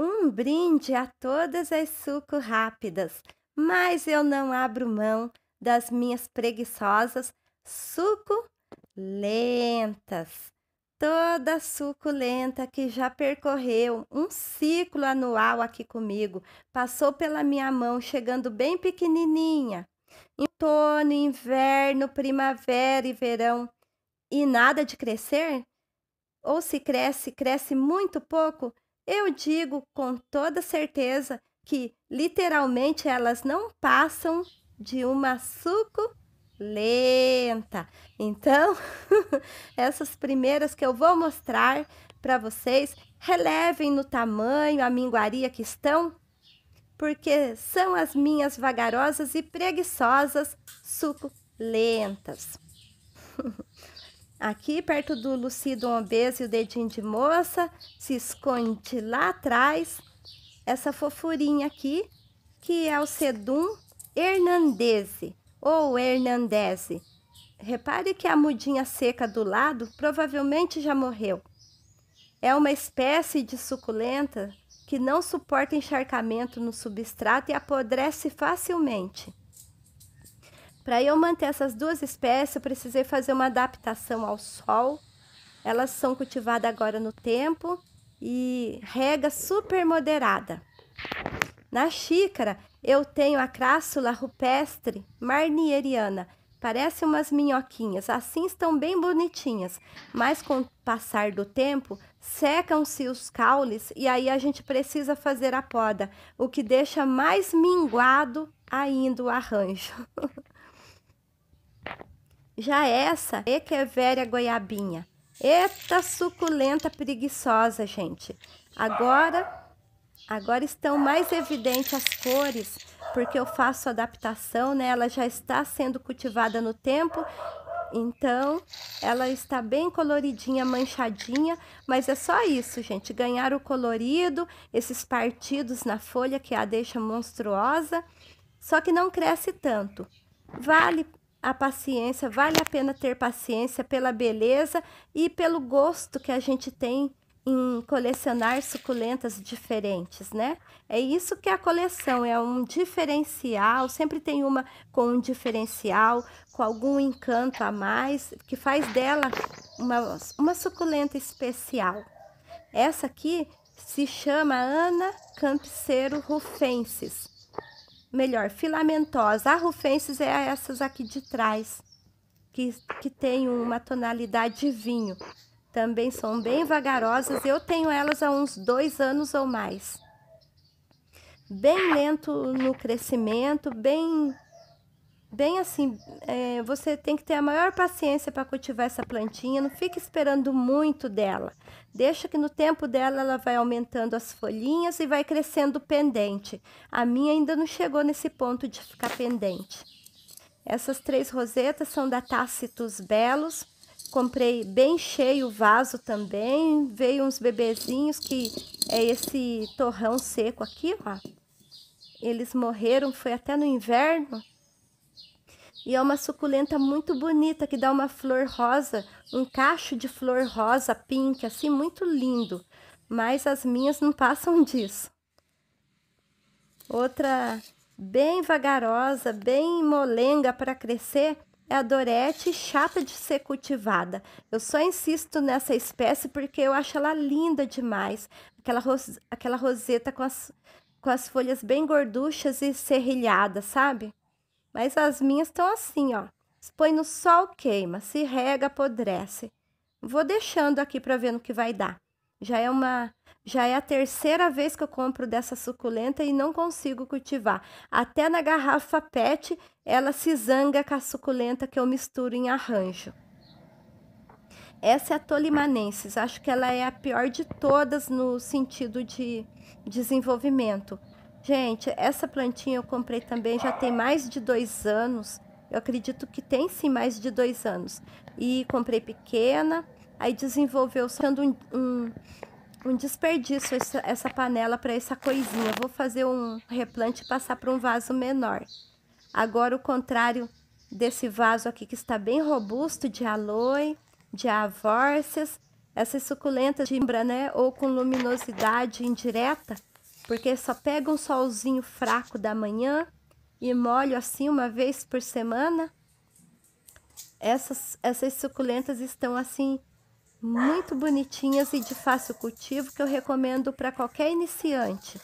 Um brinde a todas as suco rápidas, mas eu não abro mão das minhas preguiçosas suco lentas. Toda suculenta que já percorreu um ciclo anual aqui comigo passou pela minha mão, chegando bem pequenininha. Outono, inverno, primavera e verão. E nada de crescer? Ou se cresce, cresce muito pouco eu digo com toda certeza que literalmente elas não passam de uma suculenta. Então, essas primeiras que eu vou mostrar para vocês, relevem no tamanho, a minguaria que estão, porque são as minhas vagarosas e preguiçosas suculentas. Aqui perto do lucido obeso e o dedinho de moça, se esconde lá atrás essa fofurinha aqui, que é o sedum hernandese ou hernandese. Repare que a mudinha seca do lado provavelmente já morreu. É uma espécie de suculenta que não suporta encharcamento no substrato e apodrece facilmente. Para eu manter essas duas espécies, eu precisei fazer uma adaptação ao sol. Elas são cultivadas agora no tempo e rega super moderada. Na xícara, eu tenho a crássula rupestre marnieriana. Parece umas minhoquinhas, assim estão bem bonitinhas, mas com o passar do tempo, secam-se os caules e aí a gente precisa fazer a poda, o que deixa mais minguado ainda o arranjo. Já essa é que é velha goiabinha. Eita suculenta preguiçosa, gente. Agora, agora estão mais evidentes as cores, porque eu faço adaptação, né? Ela já está sendo cultivada no tempo, então ela está bem coloridinha, manchadinha, mas é só isso, gente. Ganhar o colorido, esses partidos na folha que a deixa monstruosa, só que não cresce tanto. Vale a paciência, vale a pena ter paciência pela beleza e pelo gosto que a gente tem em colecionar suculentas diferentes, né? É isso que é a coleção é um diferencial, sempre tem uma com um diferencial, com algum encanto a mais, que faz dela uma, uma suculenta especial. Essa aqui se chama Ana Campiceiro Rufensis melhor, filamentosa. A rufensis é essas aqui de trás, que, que tem uma tonalidade de vinho. Também são bem vagarosas. Eu tenho elas há uns dois anos ou mais. Bem lento no crescimento, bem bem assim, é, você tem que ter a maior paciência para cultivar essa plantinha, não fique esperando muito dela. Deixa que no tempo dela ela vai aumentando as folhinhas e vai crescendo pendente. A minha ainda não chegou nesse ponto de ficar pendente. Essas três rosetas são da Tácitos Belos. Comprei bem cheio o vaso também. Veio uns bebezinhos que é esse torrão seco aqui, ó. Eles morreram, foi até no inverno. E é uma suculenta muito bonita que dá uma flor rosa, um cacho de flor rosa pink, assim muito lindo. Mas as minhas não passam disso. Outra bem vagarosa, bem molenga para crescer é a Dorete chata de ser cultivada. Eu só insisto nessa espécie porque eu acho ela linda demais. Aquela, ros aquela roseta com as, com as folhas bem gorduchas e serrilhadas, sabe? Mas as minhas estão assim, ó. Põe no sol, queima. Se rega, apodrece. Vou deixando aqui para ver no que vai dar. Já é uma, já é a terceira vez que eu compro dessa suculenta e não consigo cultivar. Até na garrafa PET, ela se zanga com a suculenta que eu misturo em arranjo. Essa é a Tolimanensis, acho que ela é a pior de todas no sentido de desenvolvimento. Gente, essa plantinha eu comprei também já tem mais de dois anos. Eu acredito que tem sim mais de dois anos. E comprei pequena, aí desenvolveu sendo um, um, um desperdício essa, essa panela para essa coisinha. Vou fazer um replante e passar para um vaso menor. Agora o contrário desse vaso aqui que está bem robusto de aloe, de avórcias, essas suculentas de imbra, né, ou com luminosidade indireta, porque só pega um solzinho fraco da manhã e molho assim uma vez por semana. Essas, essas suculentas estão assim muito bonitinhas e de fácil cultivo que eu recomendo para qualquer iniciante.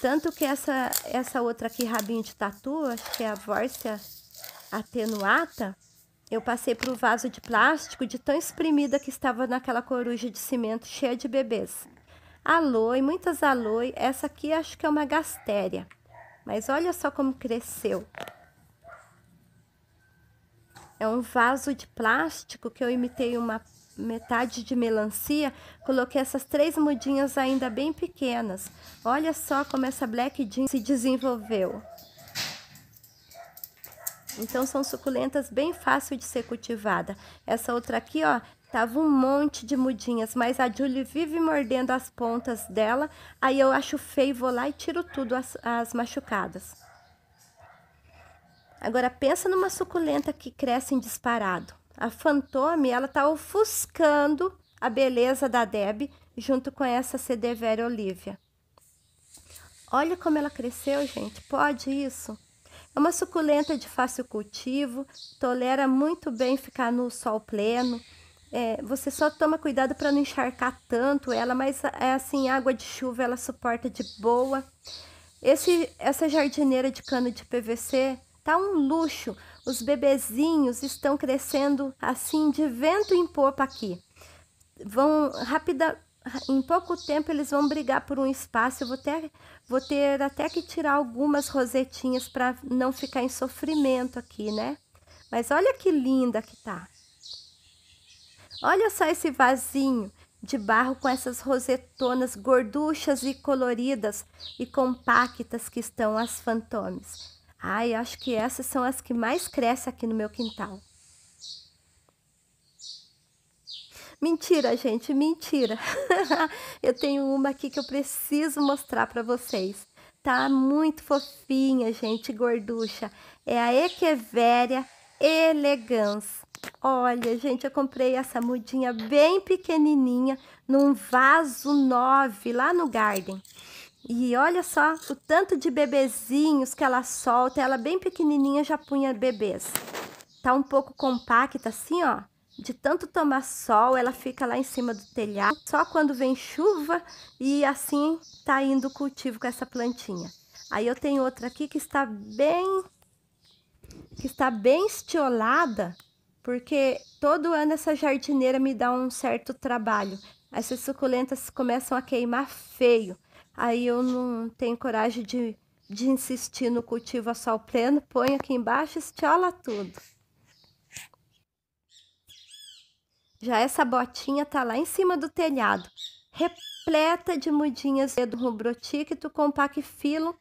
Tanto que essa, essa outra aqui, rabinho de tatu, acho que é a Vórcia atenuata, eu passei para o vaso de plástico de tão espremida que estava naquela coruja de cimento cheia de bebês. Aloe, muitas aloe. Essa aqui acho que é uma gastéria. Mas olha só como cresceu. É um vaso de plástico que eu imitei uma metade de melancia, coloquei essas três mudinhas ainda bem pequenas. Olha só como essa Black Jean se desenvolveu. Então, são suculentas bem fácil de ser cultivada. Essa outra aqui, ó, Tava um monte de mudinhas, mas a Julie vive mordendo as pontas dela. Aí eu acho feio, vou lá e tiro tudo, as, as machucadas. Agora pensa numa suculenta que cresce em disparado. A Fantôme, ela tá ofuscando a beleza da Deb junto com essa Cedevera Olivia. Olha como ela cresceu, gente. Pode isso. É uma suculenta de fácil cultivo, tolera muito bem ficar no sol pleno, é, você só toma cuidado para não encharcar tanto ela, mas é assim, água de chuva ela suporta de boa. Esse, essa jardineira de cano de PVC tá um luxo. Os bebezinhos estão crescendo assim de vento em popa aqui. Vão rápida, em pouco tempo eles vão brigar por um espaço. Eu vou ter, vou ter até que tirar algumas rosetinhas para não ficar em sofrimento aqui, né? Mas olha que linda que tá. Olha só esse vasinho de barro com essas rosetonas gorduchas e coloridas e compactas que estão as fantomes. Ai, acho que essas são as que mais crescem aqui no meu quintal. Mentira, gente, mentira. eu tenho uma aqui que eu preciso mostrar para vocês. Tá muito fofinha, gente, gorducha. É a Echeveria elegans. Olha, gente, eu comprei essa mudinha bem pequenininha num vaso 9 lá no Garden. E olha só o tanto de bebezinhos que ela solta. Ela bem pequenininha já punha bebês. Tá um pouco compacta assim, ó. De tanto tomar sol, ela fica lá em cima do telhado. Só quando vem chuva e assim tá indo o cultivo com essa plantinha. Aí eu tenho outra aqui que está bem que está bem estiolada porque todo ano essa jardineira me dá um certo trabalho. Essas suculentas começam a queimar feio. Aí eu não tenho coragem de, de insistir no cultivo a sol pleno, ponho aqui embaixo e estiola tudo. Já essa botinha tá lá em cima do telhado, repleta de mudinhas do rubrotíquito com filo.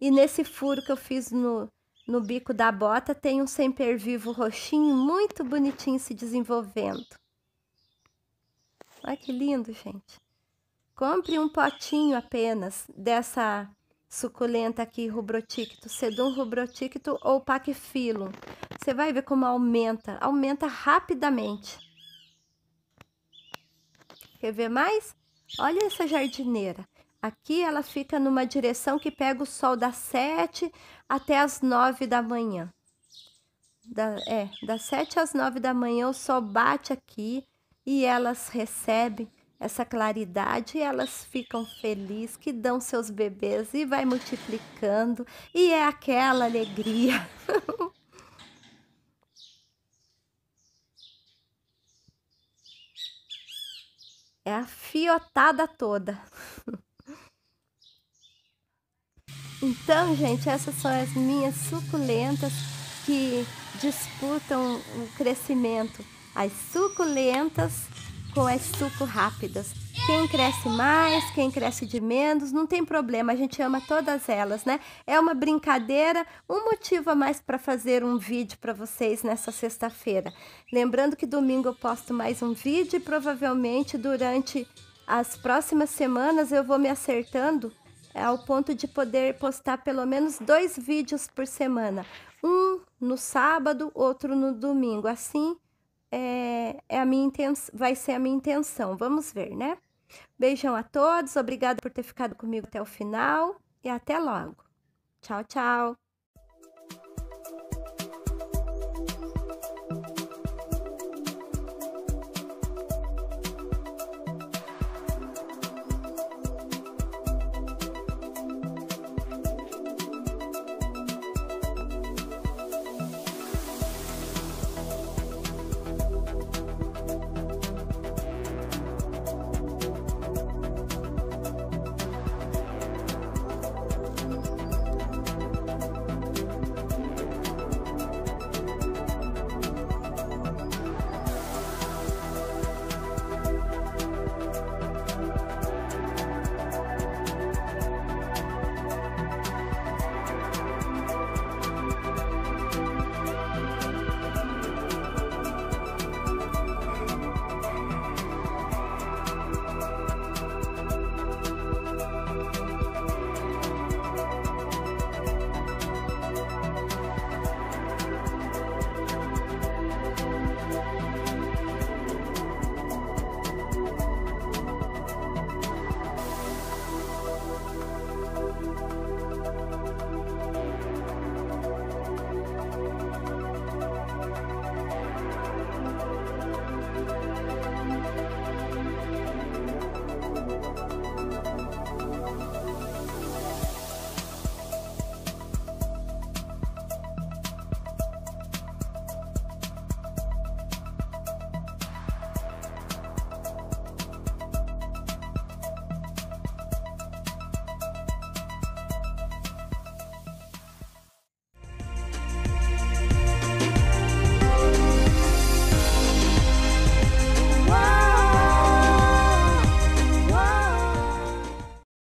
E nesse furo que eu fiz no, no bico da bota tem um vivo roxinho muito bonitinho se desenvolvendo. Olha que lindo, gente. Compre um potinho apenas dessa suculenta aqui, rubroticto, sedum rubroticto ou pachyphilum. Você vai ver como aumenta, aumenta rapidamente. Quer ver mais? Olha essa jardineira. Aqui ela fica numa direção que pega o sol das 7 até as 9 da manhã. Da, é, das 7 às 9 da manhã o sol bate aqui e elas recebem essa claridade, elas ficam felizes, que dão seus bebês e vai multiplicando, e é aquela alegria. é a fiotada toda. Então, gente, essas são as minhas suculentas que disputam o crescimento. As suculentas com as suco rápidas. Quem cresce mais, quem cresce de menos, não tem problema, a gente ama todas elas, né? É uma brincadeira, um motivo a mais para fazer um vídeo para vocês nessa sexta-feira. Lembrando que domingo eu posto mais um vídeo e provavelmente durante as próximas semanas eu vou me acertando ao ponto de poder postar pelo menos dois vídeos por semana, um no sábado, outro no domingo. Assim é, é a minha intenção, vai ser a minha intenção. Vamos ver, né? Beijão a todos, obrigada por ter ficado comigo até o final e até logo. Tchau, tchau.